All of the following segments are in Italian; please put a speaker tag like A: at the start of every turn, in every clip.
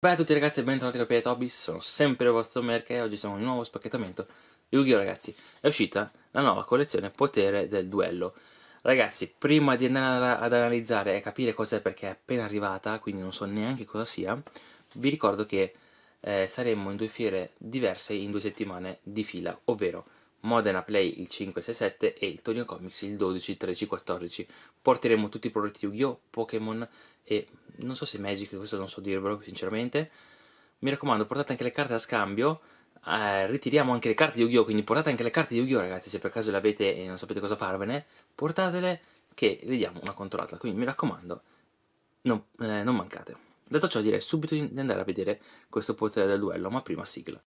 A: Beh a tutti ragazzi e bentornati da Pia Tobi, sono sempre il vostro Merca e oggi siamo in un nuovo spacchettamento Yu-Gi-Oh! ragazzi, è uscita la nuova collezione Potere del Duello Ragazzi, prima di andare ad analizzare e capire cos'è perché è appena arrivata, quindi non so neanche cosa sia Vi ricordo che eh, saremo in due fiere diverse in due settimane di fila, ovvero Modena Play il 567 e il Tonio Comics il 12, 13, 14 Porteremo tutti i prodotti Yu-Gi-Oh! Pokémon e non so se Magic, questo non so dirvelo sinceramente. Mi raccomando, portate anche le carte a scambio. Eh, ritiriamo anche le carte di Yu-Gi-Oh! Quindi portate anche le carte di Yu-Gi-Oh! ragazzi, se per caso le avete e non sapete cosa farvene, portatele che le diamo una controllata. Quindi mi raccomando, non, eh, non mancate. Detto ciò direi subito di andare a vedere questo potere del duello, ma prima sigla.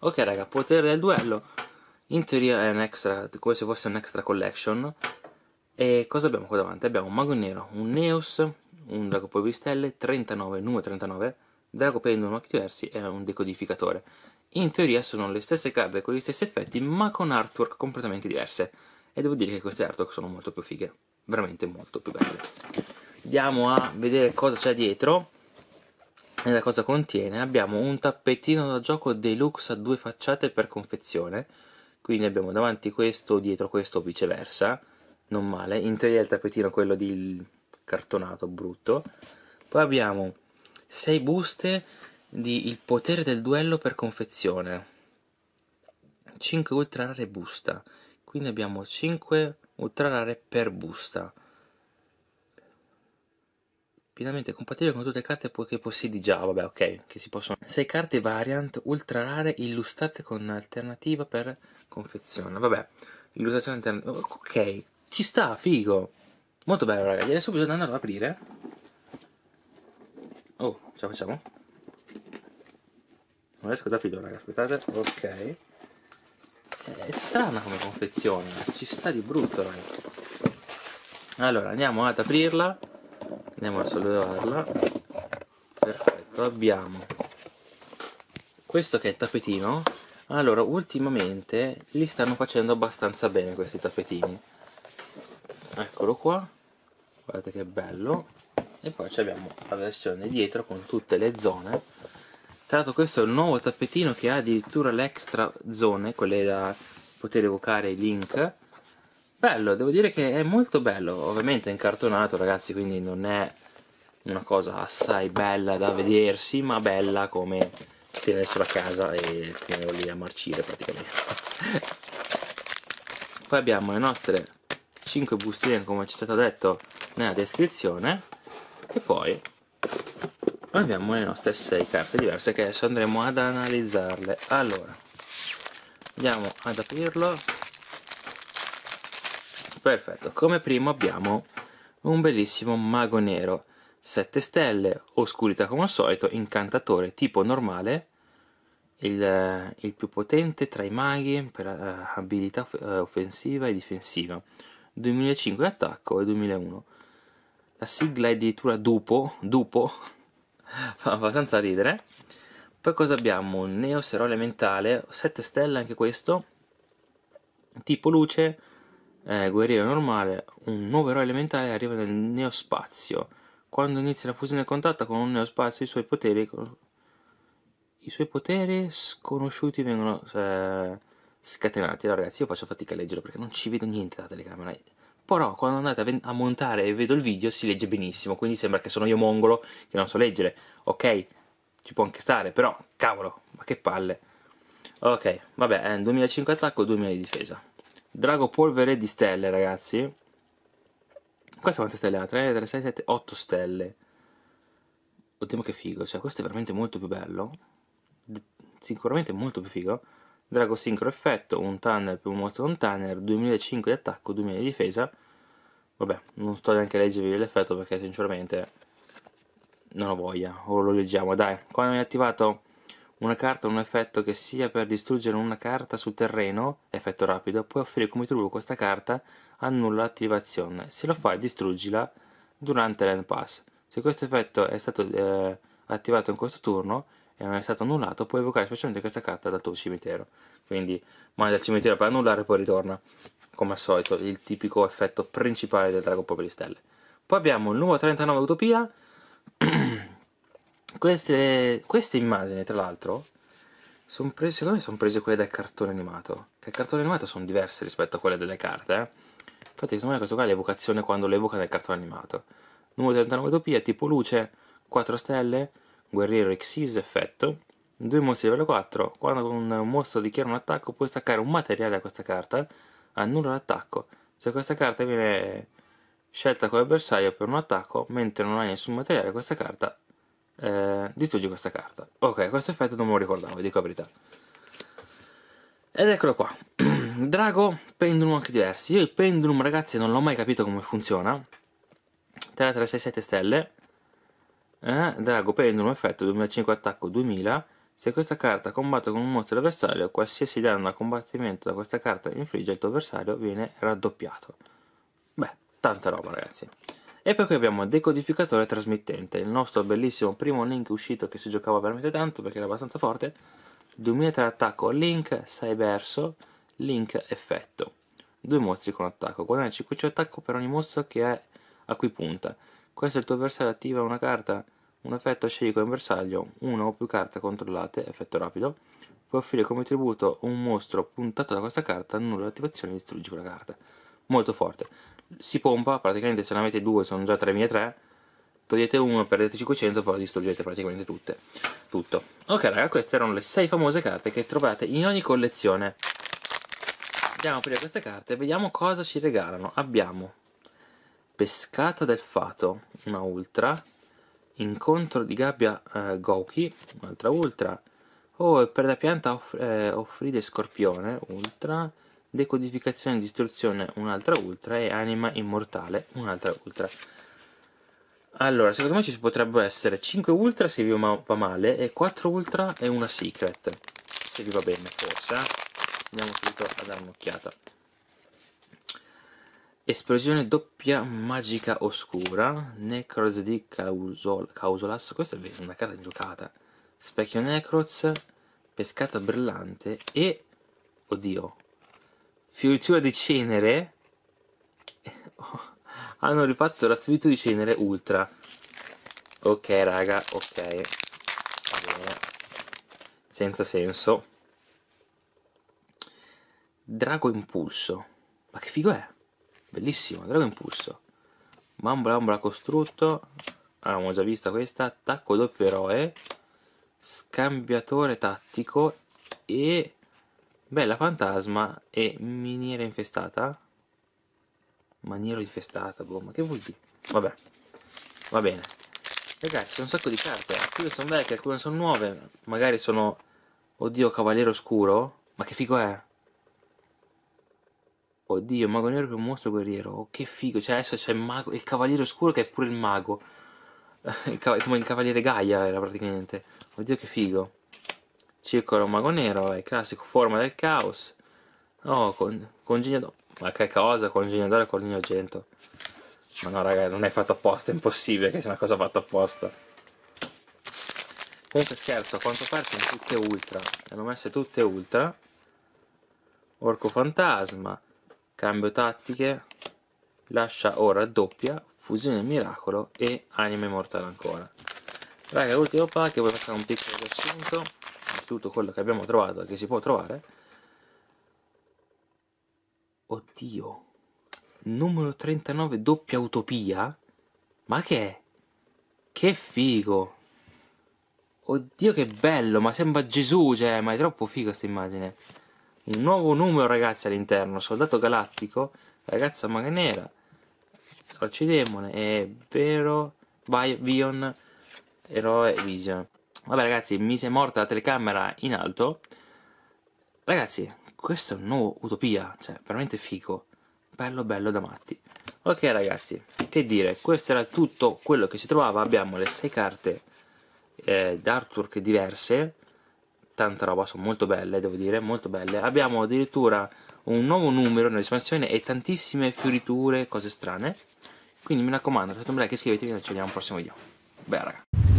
A: Ok raga, potere del duello. In teoria è un extra, come se fosse un extra collection. E cosa abbiamo qua davanti? Abbiamo un mago nero, un Neos, un Drago di Stelle, 39, numero 39, Drago Pendulum Occhi Diversi e un decodificatore. In teoria sono le stesse card con gli stessi effetti, ma con artwork completamente diverse. E devo dire che queste artwork sono molto più fighe, veramente molto più belle. Andiamo a vedere cosa c'è dietro. Nella cosa contiene abbiamo un tappetino da gioco deluxe a due facciate per confezione, quindi abbiamo davanti questo, dietro questo o viceversa, non male, in teoria il tappetino è quello di cartonato brutto. Poi abbiamo 6 buste di Il potere del duello per confezione, 5 ultra rare busta, quindi abbiamo 5 ultra rare per busta pienamente compatibile con tutte le carte che possiedi già, vabbè ok, che si possono... 6 carte variant ultra rare illustrate con alternativa per confezione, vabbè, illustrazione alternativa, ok, ci sta, figo, molto bello ragazzi, adesso bisogna andare ad aprire, oh, ce la facciamo? Non riesco ad aprirlo raga, aspettate, ok, eh, è strana come confezione, ci sta di brutto raga. Allora, andiamo ad aprirla andiamo a sollevarla perfetto abbiamo questo che è il tappetino allora ultimamente li stanno facendo abbastanza bene questi tappetini eccolo qua guardate che bello e poi abbiamo la versione dietro con tutte le zone tra l'altro questo è il nuovo tappetino che ha addirittura l'extra zone quelle da poter evocare i link Bello, devo dire che è molto bello, ovviamente è incartonato ragazzi, quindi non è una cosa assai bella da vedersi, ma bella come tenerlo a casa e tenerlo lì a marcire praticamente. Poi abbiamo le nostre 5 bustine come ci è stato detto nella descrizione e poi abbiamo le nostre 6 carte diverse che adesso andremo ad analizzarle. Allora, andiamo ad aprirlo Perfetto, come primo abbiamo un bellissimo mago nero, 7 stelle, oscurità come al solito, incantatore tipo normale, il, il più potente tra i maghi per uh, abilità uh, offensiva e difensiva, 2005 attacco e 2001. La sigla è addirittura dupo, dupo, fa abbastanza ridere. Poi cosa abbiamo? Un Neo Serò Elementale, 7 stelle anche questo, tipo luce, eh, guerriero normale, un nuovo eroe elementare arriva nel neospazio. Quando inizia la fusione contatto con un neospazio, i suoi poteri, i suoi poteri sconosciuti vengono eh, scatenati. Allora, ragazzi, io faccio fatica a leggere perché non ci vedo niente da telecamera. Però quando andate a, ven- a montare e vedo il video si legge benissimo, quindi sembra che sono io mongolo che non so leggere. Ok, ci può anche stare, però cavolo, ma che palle. Ok, vabbè, eh, 2005 attacco, 2000 di difesa. Drago polvere di stelle, ragazzi. Questa quante stelle ha? 3, 3, 6, 7, 8 stelle. Oddio che figo, cioè questo è veramente molto più bello. Sicuramente molto più figo. Drago sincro effetto, un tunnel più un mostro con tunnel, 2005 di attacco, 2000 di difesa. Vabbè, non sto neanche a leggervi l'effetto perché sinceramente non ho voglia, o lo leggiamo, dai. Quando mi è attivato una carta un effetto che sia per distruggere una carta sul terreno, effetto rapido, puoi offrire come trullo questa carta, annulla l'attivazione. Se lo fai, distruggila durante l'end pass. Se questo effetto è stato eh, attivato in questo turno e non è stato annullato, puoi evocare specialmente questa carta dal tuo cimitero. Quindi manda dal cimitero per annullare e poi ritorna. Come al solito, il tipico effetto principale del Dragon Pop Stelle. Poi abbiamo il numero 39 Utopia. Queste, queste immagini, tra l'altro, son prese, secondo me sono prese quelle del cartone animato. Che il cartone animato sono diverse rispetto a quelle delle carte. Eh? Infatti, secondo me, questo qua è l'evocazione quando le evoca nel cartone animato. Numero 39 utopia, tipo luce, 4 stelle, guerriero Xyz effetto. Due mostri livello 4. Quando un mostro dichiara un attacco, puoi staccare un materiale a questa carta, annulla l'attacco. Se questa carta viene scelta come bersaglio per un attacco, mentre non hai nessun materiale, questa carta eh, distruggi questa carta. Ok, questo effetto non me lo ricordavo, dico la verità. Ed eccolo qua. Drago, pendulum anche diversi. Io il pendulum, ragazzi, non l'ho mai capito come funziona. 3, 3, 6, 7 stelle. Eh, drago, pendulum, effetto 2005, attacco 2000. Se questa carta combatte con un mostro avversario, qualsiasi danno a combattimento da questa carta infligge al tuo avversario viene raddoppiato. Beh, tanta roba, ragazzi. E poi qui abbiamo decodificatore trasmittente, il nostro bellissimo primo link uscito che si giocava veramente tanto perché era abbastanza forte. 2003 attacco link, cyberso, link effetto. Due mostri con attacco, guadagna 5 attacco per ogni mostro che è a cui punta. Questo è il tuo avversario, attiva una carta, un effetto scegli come bersaglio, una o più carte controllate, effetto rapido. Puoi offrire come tributo un mostro puntato da questa carta, nulla l'attivazione distruggi quella carta molto forte si pompa praticamente se ne avete due sono già 3.300 togliete uno perdete 500 poi distruggete praticamente tutte tutto ok raga queste erano le 6 famose carte che trovate in ogni collezione andiamo a aprire queste carte e vediamo cosa ci regalano abbiamo pescata del fato una ultra incontro di gabbia eh, Gouki un'altra ultra oh per la pianta off, eh, offride scorpione ultra Decodificazione e distruzione un'altra ultra e anima immortale un'altra ultra. Allora, secondo me ci potrebbero essere 5 ultra se vi va male e 4 ultra e una secret. Se vi va bene, forse. Eh. Andiamo subito a dare un'occhiata. Esplosione doppia magica oscura, Necroz di Causol Causolas, questa è una carta giocata, Specchio Necroz, Pescata brillante e, oddio, fioritura di cenere hanno rifatto la fioritura di cenere ultra ok raga ok senza senso drago impulso ma che figo è bellissimo drago impulso mambo l'ambola costrutto avevamo ah, già vista questa attacco doppio eroe scambiatore tattico e Bella fantasma e miniera infestata? Maniera infestata, boh, ma che vuol dire? Vabbè, va bene. Ragazzi, c'è un sacco di carte, alcune sono vecchie, alcune sono nuove, magari sono... Oddio, Cavaliere Oscuro? Ma che figo è? Oddio, Mago Nero più mostro guerriero. Oh, che figo. Cioè, adesso c'è il, mago, il Cavaliere Oscuro che è pure il mago. Il, come il Cavaliere Gaia era praticamente. Oddio, che figo. Circolo Mago Nero è classico forma del caos. Oh, con, congegno d'oro. Ma che cosa? Congegno d'oro e congegno argento. Ma no, raga, non è fatto apposta, è impossibile che sia una cosa fatta apposta. Comunque scherzo, a quanto pare sono tutte ultra. Le hanno messe tutte ultra. Orco fantasma, cambio tattiche, lascia ora doppia, fusione miracolo e anime Immortale ancora. Raga, l'ultimo pack, voglio fare un piccolo riassunto tutto quello che abbiamo trovato che si può trovare oddio numero 39 doppia utopia ma che è? che figo oddio che bello ma sembra Gesù cioè ma è troppo figo questa immagine un nuovo numero ragazzi all'interno soldato galattico ragazza maga nera arcidemone è vero Vion eroe Vision Vabbè ragazzi, mi si è morta la telecamera in alto. Ragazzi, questo è un nuovo Utopia, cioè veramente figo. Bello bello da matti. Ok ragazzi, che dire, questo era tutto quello che si trovava. Abbiamo le 6 carte eh, d'artwork diverse. Tanta roba, sono molto belle, devo dire, molto belle. Abbiamo addirittura un nuovo numero nell'espansione e tantissime fioriture, cose strane. Quindi mi raccomando, lasciate un like, iscrivetevi e ci vediamo al prossimo video. Bella raga.